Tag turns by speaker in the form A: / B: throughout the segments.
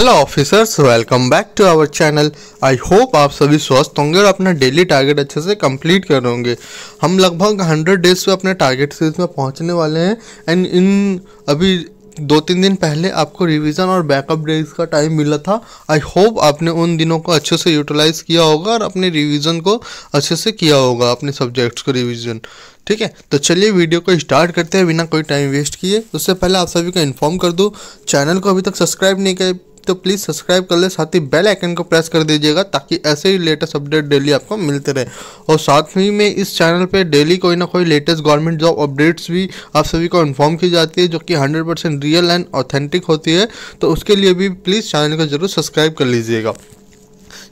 A: hello officers welcome back to our channel I hope आप सभी स्वस्थ होंगे और अपना डेली टारगेट अच्छे से कंप्लीट कर होंगे हम लगभग 100 डेज पे अपने टारगेट सीरीज में पहुंचने वाले हैं एंड इन अभी दो तीन दिन पहले आपको रिवीजन और बैकअप डेज का टाइम मिला था आई होप आपने उन दिनों को अच्छे से यूटिलाइज किया होगा और अपने रिविज़न को अच्छे से किया होगा अपने सब्जेक्ट्स को रिविजन ठीक है तो चलिए वीडियो को स्टार्ट करते हैं बिना कोई टाइम वेस्ट किए उससे पहले आप सभी को इन्फॉर्म कर दूँ चैनल को अभी तक सब्सक्राइब नहीं किया तो प्लीज़ सब्सक्राइब कर ले साथ ही बेल आइकन को प्रेस कर दीजिएगा ताकि ऐसे ही लेटेस्ट अपडेट डेली आपको मिलते रहे और साथ ही में इस चैनल पर डेली कोई ना कोई लेटेस्ट गवर्नमेंट जॉब अपडेट्स भी आप सभी को इन्फॉर्म की जाती है जो कि हंड्रेड रियल एंड ऑथेंटिक होती है तो उसके लिए भी प्लीज़ चैनल को जरूर सब्सक्राइब कर लीजिएगा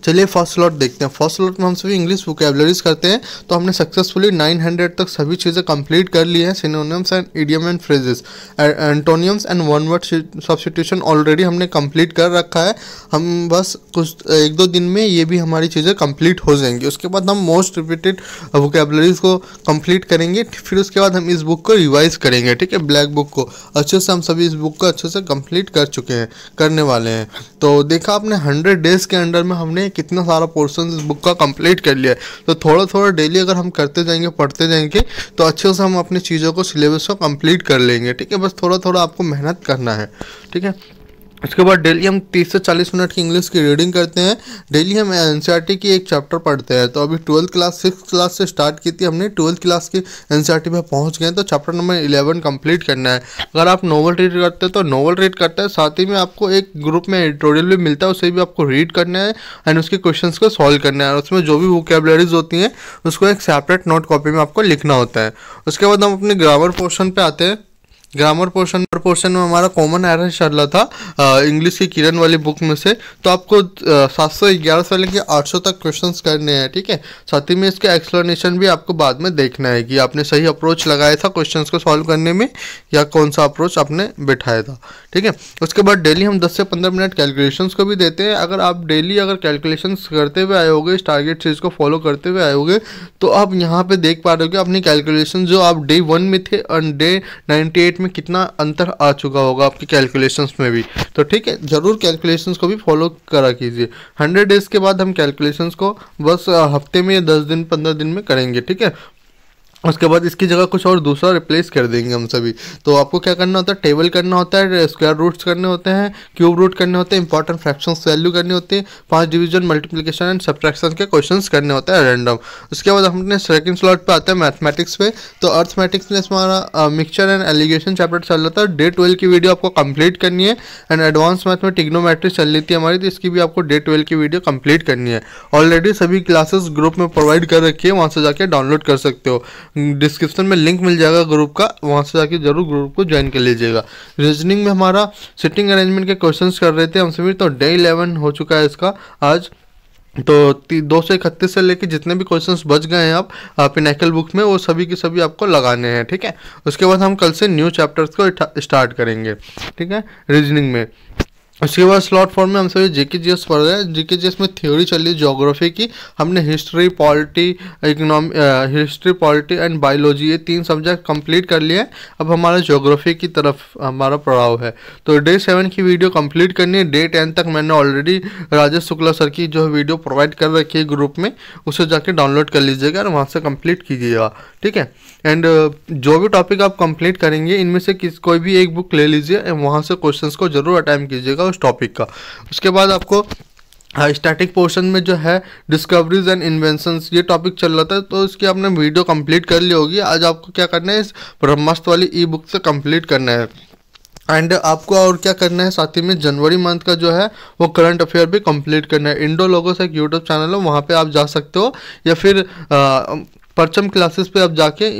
A: चलिए फर्स्ट लॉट देखते हैं फर्स्ट लॉट में हम सभी इंग्लिश वोकेबलरीज करते हैं तो हमने सक्सेसफुली 900 तक सभी चीज़ें कंप्लीट कर ली हैं synonyms and idiom and phrases antonyms and one word substitution already हमने कंप्लीट कर रखा है हम बस कुछ एक दो दिन में ये भी हमारी चीज़ें कंप्लीट हो जाएंगी उसके बाद हम मोस्ट रिपीटेड वोकेबलरीज को कंप्लीट करेंगे फिर उसके बाद हम इस बुक को रिवाइज करेंगे ठीक है ब्लैक बुक को अच्छे से हम सभी इस बुक को अच्छे से कंप्लीट कर चुके हैं करने वाले हैं तो देखा आपने हंड्रेड डेज के अंडर में हमने हमने कितना सारा पोर्सन इस बुक का कंप्लीट कर लिया है तो थोड़ा थोड़ा डेली अगर हम करते जाएंगे पढ़ते जाएंगे तो अच्छे से हम अपनी चीज़ों को सिलेबस को कंप्लीट कर लेंगे ठीक है बस थोड़ा थोड़ा आपको मेहनत करना है ठीक है उसके बाद डेली हम 30 से 40 मिनट की इंग्लिश की रीडिंग करते हैं डेली हम एन की एक चैप्टर पढ़ते हैं तो अभी ट्वेल्थ क्लास सिक्स क्लास से स्टार्ट की थी हमने ट्वेल्थ क्लास की एन में पहुंच गए तो चैप्टर नंबर इलेवन कंप्लीट करना है अगर आप नोवल रीड करते हैं तो नोवल रीड करते हैं साथ ही में आपको एक ग्रुप में एडिटोरियल भी मिलता है उसे भी आपको रीड करना है एंड उसके क्वेश्चन को सॉल्व करना है और उसमें जो भी वोकेबलरीज होती हैं उसको एक सेपरेट नोट कॉपी में आपको लिखना होता है उसके बाद हम अपने ग्रामर पोर्शन पर आते हैं ग्रामर पोर्शन पोर्शन में हमारा कॉमन एरर चल रहा था इंग्लिश की किरण वाली बुक में से तो आपको सात सौ ग्यारह से लेकर आठ सौ तक क्वेश्चन करने हैं ठीक है साथ ही में इसका एक्सप्लेनेशन भी आपको बाद में देखना है कि आपने सही अप्रोच लगाया था क्वेश्चन को सॉल्व करने में या कौन सा अप्रोच आपने बैठाया था ठीक है उसके बाद डेली हम दस से पंद्रह मिनट कैलकुलेशन को भी देते हैं अगर आप डेली अगर कैलकुलेशन करते हुए आए होगे इस टारगेट चीज़ को फॉलो करते हुए आए होगे तो आप यहाँ पर देख पा रहे हो कि अपनी कैलकुलेशन जो आप डे वन में थे और डे नाइन्टी रेट में कितना अंतर आ चुका होगा आपके कैलकुलेशंस में भी तो ठीक है ज़रूर कैलकुलेशंस को भी फॉलो करा कीजिए हंड्रेड डेज़ के बाद हम कैलकुलेशंस को बस हफ्ते में दस दिन पंद्रह दिन में करेंगे ठीक है उसके बाद इसकी जगह कुछ और दूसरा रिप्लेस कर देंगे हम सभी तो आपको क्या करना होता है टेबल करना होता है स्क्वायर रूट्स करने होते हैं क्यूब रूट करने होते हैं इंपॉर्टेंट फ्रैक्शन वैल्यू करनी होती है पांच डिवीजन मल्टीप्लिकेशन एंड सब्ट्रैक्शन के क्वेश्चन करने होते हैं रैंडम उसके बाद हमने सेकेंड स्लॉट पर आते हैं मैथमेटिक्स पे तो अर्थमेटिक्स में हमारा मिक्सचर एंड एलिगेशन चैप्टर चल रहा था डे ट्वेल्व की वीडियो आपको कंप्लीट करनी है एंड एडवांस मैथ में टिग्नोमेट्री चल रही थी हमारी तो इसकी भी आपको डे ट्वेल्व की वीडियो कंप्लीट करनी है ऑलरेडी सभी क्लासेस ग्रुप में प्रोवाइड कर रखी है वहाँ से जाकर डाउनलोड कर सकते हो डिस्क्रिप्शन में लिंक मिल जाएगा ग्रुप का वहाँ से जाके जरूर ग्रुप को ज्वाइन कर लीजिएगा रीजनिंग में हमारा सिटिंग अरेंजमेंट के क्वेश्चंस कर रहे थे हम समीर तो डे इलेवन हो चुका है इसका आज तो दो सौ इकतीस से लेके जितने भी क्वेश्चंस बच गए हैं आप, आप पिनाकल बुक में वो सभी के सभी आपको लगाने हैं ठीक है उसके बाद हम कल से न्यू चैप्टर्स को स्टार्ट करेंगे ठीक है रीजनिंग में उसके बाद स्लॉट फॉर्म में हम सभी जेके जी एस पढ़ रहे हैं जेके जी एस में थ्योरी चल रही है जोग्राफी की हमने history polity economy history polity and biology ये तीन सब्जेक्ट कंप्लीट कर लिए हैं अब हमारा जोग्राफी की तरफ हमारा पड़ाव है तो डे सेवन की वीडियो कंप्लीट करनी है डे टेन तक मैंने ऑलरेडी राजेश शुक्ला सर की जो वीडियो प्रोवाइड कर रखी है ग्रुप में उसे जाके डाउनलोड कर लीजिएगा और वहाँ से कम्प्लीट कीजिएगा ठीक है एंड जो भी टॉपिक आप कंप्लीट करेंगे इनमें से किस कोई भी एक बुक ले लीजिए वहाँ से क्वेश्चन को जरूर अटैम्प कीजिएगा उस टॉपिक का उसके बाद आपको स्टैटिक हाँ, पोर्शन में जो है डिस्कवरीज एंड इन्वेंशंस ये टॉपिक चल रहा था तो उसकी आपने वीडियो कंप्लीट कर ली होगी आज आपको क्या करना है इस ब्रह्मास्त्र वाली ई बुक से कंप्लीट करना है एंड आपको और क्या करना है साथ ही में जनवरी मंथ का जो है वो करंट अफेयर भी कंप्लीट करना है इंडो लोगों से एक यूट्यूब चैनल है वहाँ पे आप जा सकते हो या फिर आ, परचम क्लासेस पे आप जाके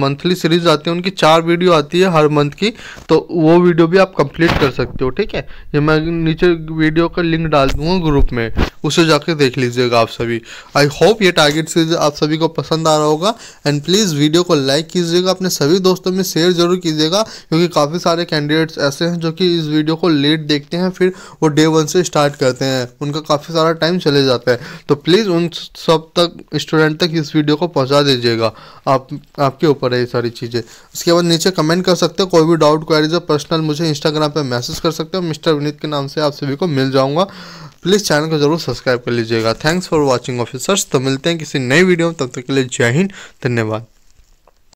A: मंथली सीरीज आती है उनकी चार वीडियो आती है हर मंथ की तो वो वीडियो भी आप कंप्लीट कर सकते हो ठीक है ये मैं नीचे वीडियो का लिंक डाल दूंगा ग्रुप में उसे जाके देख लीजिएगा आप सभी आई होप ये टारगेट सीरीज आप सभी को पसंद आ रहा होगा एंड प्लीज़ वीडियो को लाइक कीजिएगा अपने सभी दोस्तों में शेयर जरूर कीजिएगा क्योंकि काफ़ी सारे कैंडिडेट्स ऐसे हैं जो कि इस वीडियो को लेट देखते हैं फिर वो डे वन से स्टार्ट करते हैं उनका काफ़ी सारा टाइम चले जाता है तो प्लीज़ उन सब तक स्टूडेंट तक इस वीडियो को पहुँचा दीजिएगा आप आपके ऊपर है ये सारी चीज़ें उसके बाद नीचे कमेंट कर सकते हो कोई भी डाउट क्वारीज और पर्सनल मुझे इंस्टाग्राम पर मैसेज कर सकते हो मिस्टर विनीत के नाम से आप सभी को मिल जाऊँगा प्लीज़ चैनल को जरूर सब्सक्राइब कर लीजिएगा थैंक्स फॉर वॉचिंग ऑफिसर्स तो मिलते हैं किसी नई वीडियो में तब तक के लिए जय हिंद धन्यवाद